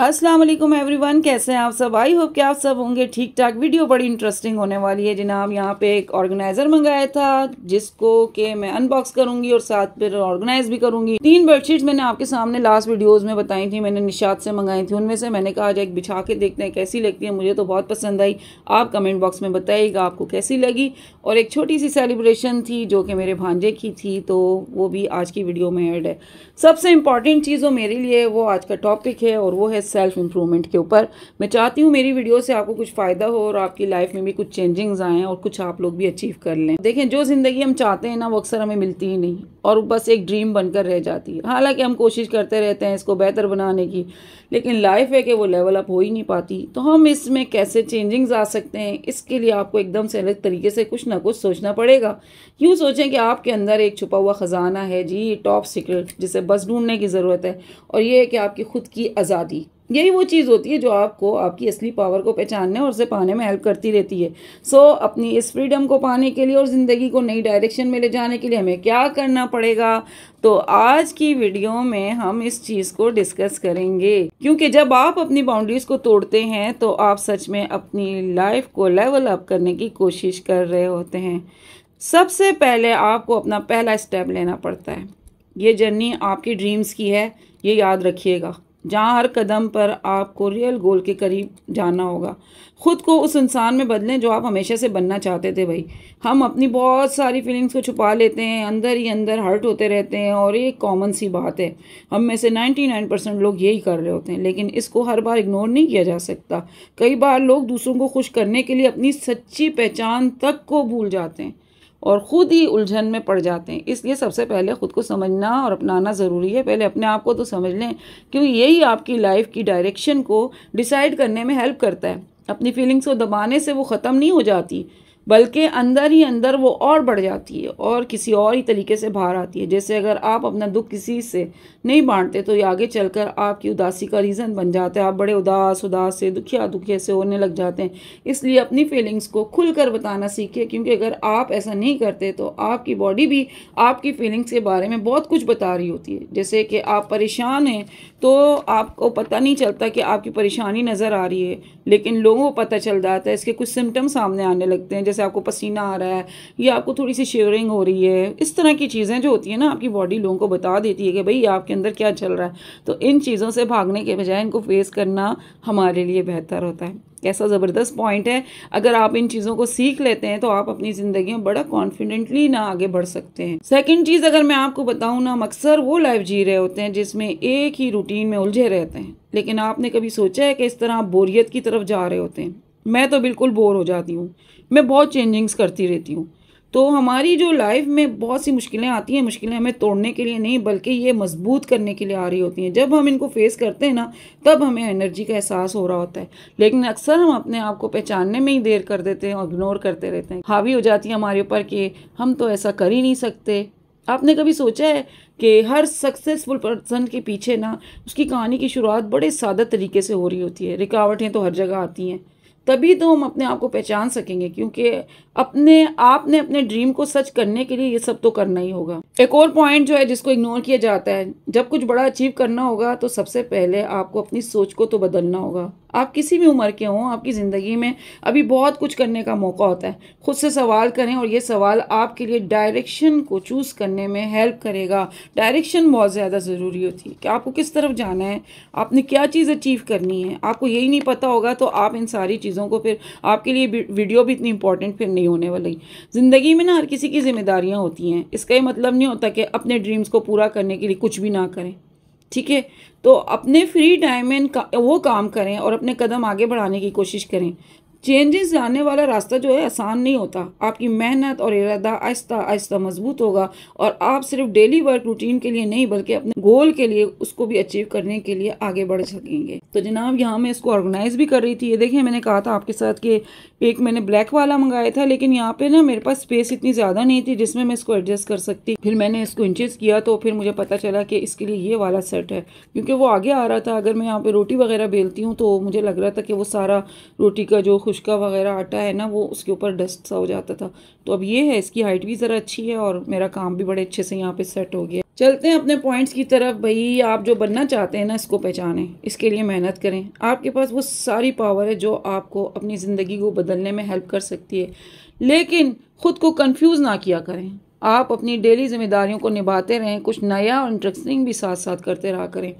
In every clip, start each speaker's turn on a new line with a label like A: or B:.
A: अस्सलाम वालेकुम एवरीवन कैसे हैं आप सब आई होप कि आप सब होंगे ठीक ठाक वीडियो बड़ी इंटरेस्टिंग होने वाली है जिनाब यहाँ पे एक ऑर्गेनाइज़र मंगाया था जिसको के मैं अनबॉक्स करूँगी और साथ फिर ऑर्गेनाइज भी करूँगी तीन बेडशीट मैंने आपके सामने लास्ट वीडियोज़ में बताई थी मैंने निशात से मंगाई थी उनमें से मैंने कहा आज एक बिछा के देखते हैं कैसी लगती है मुझे तो बहुत पसंद आई आप कमेंट बॉक्स में बताइएगा आपको कैसी लगी और एक छोटी सी सेलिब्रेशन थी जो कि मेरे भांजे की थी तो वो भी आज की वीडियो में एड है सबसे इम्पॉर्टेंट चीज़ वो मेरे लिए वो आज का टॉपिक है और वो है सेल्फ इम्प्रूवमेंट के ऊपर मैं चाहती हूँ मेरी वीडियो से आपको कुछ फ़ायदा हो और आपकी लाइफ में भी कुछ चेंजिंग्स आएँ और कुछ आप लोग भी अचीव कर लें देखें जो ज़िंदगी हम चाहते हैं ना वो अक्सर हमें मिलती ही नहीं और बस एक ड्रीम बनकर रह जाती है हालांकि हम कोशिश करते रहते हैं इसको बेहतर बनाने की लेकिन लाइफ है कि वो लेवल अप हो ही नहीं पाती तो हम इसमें कैसे चेंजिंग्स आ सकते हैं इसके लिए आपको एकदम से अलग तरीके से कुछ ना कुछ सोचना पड़ेगा यूँ सोचें कि आपके अंदर एक छुपा हुआ ख़जाना है जी टॉप सीक्रेट जिसे बस ढूंढने की ज़रूरत है और ये है कि आपकी ख़ुद की आज़ादी यही वो चीज़ होती है जो आपको आपकी असली पावर को पहचानने और उसे पाने में हेल्प करती रहती है सो so, अपनी इस फ्रीडम को पाने के लिए और ज़िंदगी को नई डायरेक्शन में ले जाने के लिए हमें क्या करना पड़ेगा तो आज की वीडियो में हम इस चीज़ को डिस्कस करेंगे क्योंकि जब आप अपनी बाउंड्रीज़ को तोड़ते हैं तो आप सच में अपनी लाइफ को लेवल अप करने की कोशिश कर रहे होते हैं सबसे पहले आपको अपना पहला स्टेप लेना पड़ता है ये जर्नी आपकी ड्रीम्स की है ये याद रखिएगा जहाँ हर कदम पर आपको रियल गोल के करीब जाना होगा ख़ुद को उस इंसान में बदलें जो आप हमेशा से बनना चाहते थे भाई हम अपनी बहुत सारी फीलिंग्स को छुपा लेते हैं अंदर ही अंदर हर्ट होते रहते हैं और ये कॉमन सी बात है हम में से 99 परसेंट लोग यही कर रहे होते हैं लेकिन इसको हर बार इग्नोर नहीं किया जा सकता कई बार लोग दूसरों को खुश करने के लिए अपनी सच्ची पहचान तक को भूल जाते हैं और ख़ुद ही उलझन में पड़ जाते हैं इसलिए सबसे पहले ख़ुद को समझना और अपनाना ज़रूरी है पहले अपने आप को तो समझ लें क्योंकि यही आपकी लाइफ की डायरेक्शन को डिसाइड करने में हेल्प करता है अपनी फीलिंग्स को दबाने से वो ख़त्म नहीं हो जाती बल्कि अंदर ही अंदर वो और बढ़ जाती है और किसी और ही तरीके से बाहर आती है जैसे अगर आप अपना दुख किसी से नहीं बांटते तो ये आगे चलकर आपकी उदासी का रीज़न बन जाता है आप बड़े उदास उदास से दुखिया दुखिया से होने लग जाते हैं इसलिए अपनी फीलिंग्स को खुल कर बताना सीखे क्योंकि अगर आप ऐसा नहीं करते तो आपकी बॉडी भी आपकी फीलिंग्स के बारे में बहुत कुछ बता रही होती है जैसे कि आप परेशान हैं तो आपको पता नहीं चलता कि आपकी परेशानी नज़र आ रही है लेकिन लोगों को पता चल जाता है इसके कुछ सिम्टम्स सामने आने लगते हैं जैसे आपको पसीना आ रहा है या आपको थोड़ी सी शेवरिंग हो रही है इस तरह की चीज़ें जो होती है ना आपकी बॉडी लोगों को बता देती है कि भाई आपके अंदर क्या चल रहा है तो इन चीज़ों से भागने के बजाय इनको फेस करना हमारे लिए बेहतर होता है कैसा ज़बरदस्त पॉइंट है अगर आप इन चीज़ों को सीख लेते हैं तो आप अपनी ज़िंदगी में बड़ा कॉन्फिडेंटली ना आगे बढ़ सकते हैं सेकंड चीज़ अगर मैं आपको बताऊँ ना हम अक्सर वो लाइफ जी रहे होते हैं जिसमें एक ही रूटीन में उलझे रहते हैं लेकिन आपने कभी सोचा है कि इस तरह आप बोरियत की तरफ जा रहे होते हैं मैं तो बिल्कुल बोर हो जाती हूँ मैं बहुत चेंजिंग्स करती रहती हूँ तो हमारी जो लाइफ में बहुत सी मुश्किलें आती हैं मुश्किलें हमें तोड़ने के लिए नहीं बल्कि ये मजबूत करने के लिए आ रही होती हैं जब हम इनको फेस करते हैं ना तब हमें एनर्जी का एहसास हो रहा होता है लेकिन अक्सर हम अपने आप को पहचानने में ही देर कर देते हैं और इग्नोर करते रहते हैं हावी हो जाती है हमारे ऊपर कि हम तो ऐसा कर ही नहीं सकते आपने कभी सोचा है कि हर सक्सेसफुल पर्सन के पीछे ना उसकी कहानी की शुरुआत बड़े सादा तरीके से हो रही होती है रिकावटें तो हर जगह आती हैं तभी तो हम अपने आप को पहचान सकेंगे क्योंकि अपने आपने अपने ड्रीम को सच करने के लिए ये सब तो करना ही होगा एक और पॉइंट जो है जिसको इग्नोर किया जाता है जब कुछ बड़ा अचीव करना होगा तो सबसे पहले आपको अपनी सोच को तो बदलना होगा आप किसी भी उम्र के हों आपकी ज़िंदगी में अभी बहुत कुछ करने का मौका होता है खुद से सवाल करें और ये सवाल आपके लिए डायरेक्शन को चूज़ करने में हेल्प करेगा डायरेक्शन बहुत ज़्यादा ज़रूरी होती है कि आपको किस तरफ जाना है आपने क्या चीज़ अचीव करनी है आपको यही नहीं पता होगा तो आप इन सारी चीज़ों चीज़ों को फिर आपके लिए वीडियो भी इतनी इंपॉर्टेंट फिर नहीं होने वाली ज़िंदगी में ना हर किसी की जिम्मेदारियाँ होती हैं इसका ये मतलब नहीं होता कि अपने ड्रीम्स को पूरा करने के लिए कुछ भी ना करें ठीक है तो अपने फ्री टाइम में वो काम करें और अपने कदम आगे बढ़ाने की कोशिश करें चेंजेस आने वाला रास्ता जो है आसान नहीं होता आपकी मेहनत और इरादा आहिस्ता आहिस्ता मजबूत होगा और आप सिर्फ डेली वर्क रूटीन के लिए नहीं बल्कि अपने गोल के लिए उसको भी अचीव करने के लिए आगे बढ़ सकेंगे तो जनाब यहाँ मैं इसको ऑर्गेनाइज भी कर रही थी ये देखिए मैंने कहा था आपके साथ कि एक मैंने ब्लैक वाला मंगाया था लेकिन यहाँ पे ना मेरे पास स्पेस इतनी ज़्यादा नहीं थी जिसमें मैं इसको एडजस्ट कर सकती फिर मैंने इसको इंचेस किया तो फिर मुझे पता चला कि इसके लिए ये वाला सेट है क्योंकि वो आगे आ रहा था अगर मैं यहाँ पर रोटी वगैरह बेलती हूँ तो मुझे लग रहा था कि वो सारा रोटी का जो खुशका वगैरह आटा है ना वो उसके ऊपर डस्ट सा हो जाता था तो अब ये है इसकी हाइट भी ज़रा अच्छी है और मेरा काम भी बड़े अच्छे से यहाँ पे सेट हो गया चलते हैं अपने पॉइंट्स की तरफ भाई आप जो बनना चाहते हैं ना इसको पहचानें इसके लिए मेहनत करें आपके पास वो सारी पावर है जो आपको अपनी ज़िंदगी को बदलने में हेल्प कर सकती है लेकिन ख़ुद को कन्फ्यूज़ ना किया करें आप अपनी डेली जिम्मेदारियों को निभाते रहें कुछ नया और इंटरेस्टिंग भी साथ साथ करते रहा करें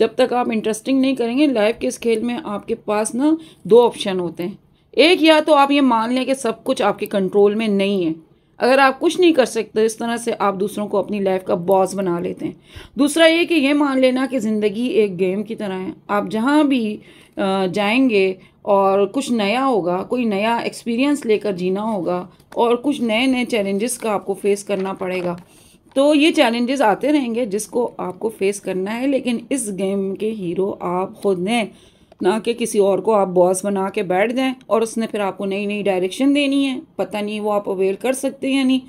A: जब तक आप इंटरेस्टिंग नहीं करेंगे लाइफ के इस खेल में आपके पास ना दो ऑप्शन होते हैं एक या तो आप ये मान लें कि सब कुछ आपके कंट्रोल में नहीं है अगर आप कुछ नहीं कर सकते इस तरह से आप दूसरों को अपनी लाइफ का बॉस बना लेते हैं दूसरा ये कि ये मान लेना कि ज़िंदगी एक गेम की तरह है आप जहाँ भी जाएंगे और कुछ नया होगा कोई नया एक्सपीरियंस लेकर जीना होगा और कुछ नए नए चैलेंजेस का आपको फेस करना पड़ेगा तो ये चैलेंजेस आते रहेंगे जिसको आपको फेस करना है लेकिन इस गेम के हीरो आप खुद हैं ना कि किसी और को आप बॉस बना के बैठ जाएं और उसने फिर आपको नई नई डायरेक्शन देनी है पता नहीं वो आप अवेल कर सकते हैं या नहीं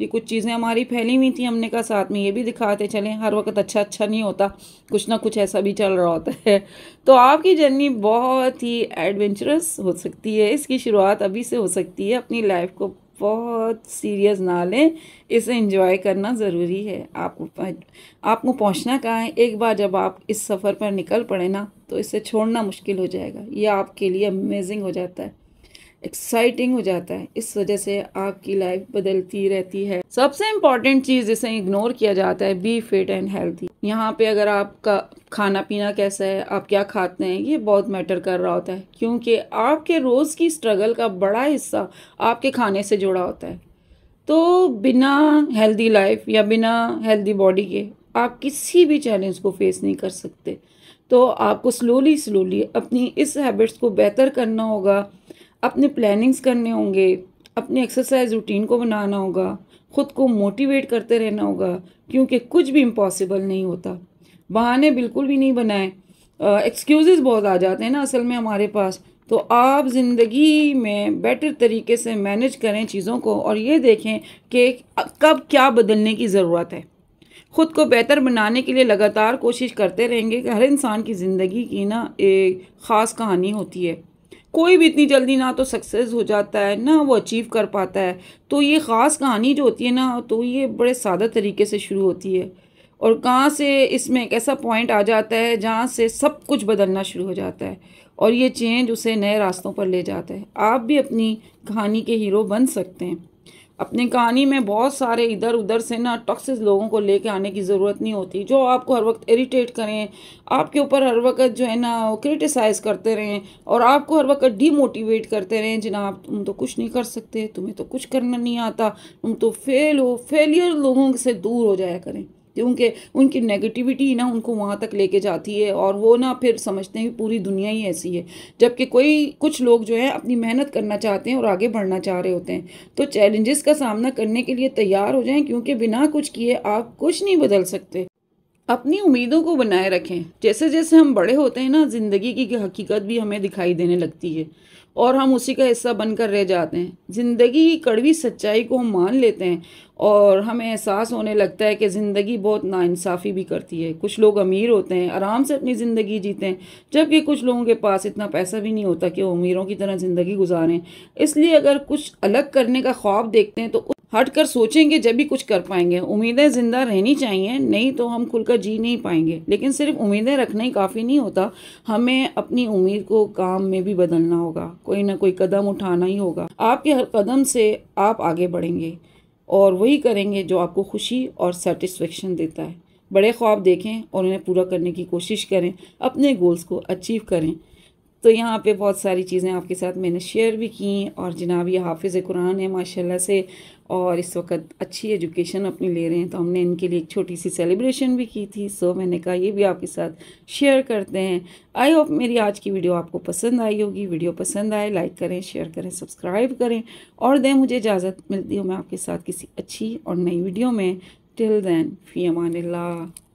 A: ये कुछ चीज़ें हमारी फैली हुई थी हमने कहा साथ में ये भी दिखाते चलें हर वक्त अच्छा अच्छा नहीं होता कुछ ना कुछ ऐसा भी चल रहा होता है तो आपकी जर्नी बहुत ही एडवेंचरस हो सकती है इसकी शुरुआत अभी से हो सकती है अपनी लाइफ को बहुत सीरियस ना लें इसे इंजॉय करना ज़रूरी है आपको आपको पहुंचना कहाँ है एक बार जब आप इस सफ़र पर निकल पड़े ना तो इसे छोड़ना मुश्किल हो जाएगा यह आपके लिए अमेजिंग हो जाता है एक्साइटिंग हो जाता है इस वजह से आपकी लाइफ बदलती रहती है सबसे इंपॉर्टेंट चीज़ जिसे इग्नोर किया जाता है बी फिट एंड हेल्थी यहाँ पे अगर आपका खाना पीना कैसा है आप क्या खाते हैं ये बहुत मैटर कर रहा होता है क्योंकि आपके रोज़ की स्ट्रगल का बड़ा हिस्सा आपके खाने से जुड़ा होता है तो बिना हेल्दी लाइफ या बिना हेल्दी बॉडी के आप किसी भी चैलेंज को फेस नहीं कर सकते तो आपको स्लोली स्लोली अपनी इस हैबिट्स को बेहतर करना होगा अपने प्लानिंग्स करने होंगे अपने एक्सरसाइज रूटीन को बनाना होगा ख़ुद को मोटिवेट करते रहना होगा क्योंकि कुछ भी इम्पॉसिबल नहीं होता बहाने बिल्कुल भी नहीं बनाए एक्सक्यूज़ बहुत आ जाते हैं ना असल में हमारे पास तो आप ज़िंदगी में बेटर तरीके से मैनेज करें चीज़ों को और ये देखें कि कब क्या बदलने की ज़रूरत है ख़ुद को बेहतर बनाने के लिए लगातार कोशिश करते रहेंगे कि हर इंसान की ज़िंदगी की ना एक ख़ास कहानी होती है कोई भी इतनी जल्दी ना तो सक्सेस हो जाता है ना वो अचीव कर पाता है तो ये ख़ास कहानी जो होती है ना तो ये बड़े सादा तरीके से शुरू होती है और कहाँ से इसमें एक ऐसा पॉइंट आ जाता है जहाँ से सब कुछ बदलना शुरू हो जाता है और ये चेंज उसे नए रास्तों पर ले जाता है आप भी अपनी कहानी के हीरो बन सकते हैं अपनी कहानी में बहुत सारे इधर उधर से ना टॉक्सिस लोगों को लेके आने की ज़रूरत नहीं होती जो आपको हर वक्त इरिटेट करें आपके ऊपर हर वक्त जो है ना क्रिटिसाइज़ करते रहें और आपको हर वक्त डीमोटिवेट करते रहें आप तुम तो कुछ नहीं कर सकते तुम्हें तो कुछ करना नहीं आता तुम तो फेल हो फेलियर लोगों से दूर हो जाया करें क्योंकि उनकी नेगेटिविटी ना उनको वहाँ तक लेके जाती है और वो ना फिर समझते हैं पूरी दुनिया ही ऐसी है जबकि कोई कुछ लोग जो है अपनी मेहनत करना चाहते हैं और आगे बढ़ना चाह रहे होते हैं तो चैलेंजेस का सामना करने के लिए तैयार हो जाएं क्योंकि बिना कुछ किए आप कुछ नहीं बदल सकते अपनी उम्मीदों को बनाए रखें जैसे जैसे हम बड़े होते हैं ना ज़िंदगी की हकीकत भी हमें दिखाई देने लगती है और हम उसी का हिस्सा बनकर रह जाते हैं ज़िंदगी की कड़वी सच्चाई को हम मान लेते हैं और हमें एहसास होने लगता है कि ज़िंदगी बहुत नाइंसाफ़ी भी करती है कुछ लोग अमीर होते हैं आराम से अपनी ज़िंदगी जीते हैं जबकि कुछ लोगों के पास इतना पैसा भी नहीं होता कि वो अमीरों की तरह ज़िंदगी गुजारें इसलिए अगर कुछ अलग करने का ख्वाब देखते हैं तो हट कर सोचेंगे जब भी कुछ कर पाएंगे उम्मीदें ज़िंदा रहनी चाहिए नहीं तो हम खुलकर जी नहीं पाएंगे लेकिन सिर्फ उम्मीदें रखना ही काफ़ी नहीं होता हमें अपनी उम्मीद को काम में भी बदलना होगा कोई ना कोई कदम उठाना ही होगा आपके हर कदम से आप आगे बढ़ेंगे और वही करेंगे जो आपको खुशी और सेटिस्फेक्शन देता है बड़े ख्वाब देखें और उन्हें पूरा करने की कोशिश करें अपने गोल्स को अचीव करें तो यहाँ पे बहुत सारी चीज़ें आपके साथ मैंने शेयर भी की और जनाब ये हाफिज़ कुरान है माशाल्लाह से और इस वक्त अच्छी एजुकेशन अपनी ले रहे हैं तो हमने इनके लिए एक छोटी सी सेलिब्रेशन भी की थी सो मैंने कहा ये भी आपके साथ शेयर करते हैं आई होप मेरी आज की वीडियो आपको पसंद आई होगी वीडियो पसंद आए लाइक करें शेयर करें सब्सक्राइब करें और दें मुझे इजाज़त मिलती हूँ मैं आपके साथ किसी अच्छी और नई वीडियो में टिल दैन फ़ी अमान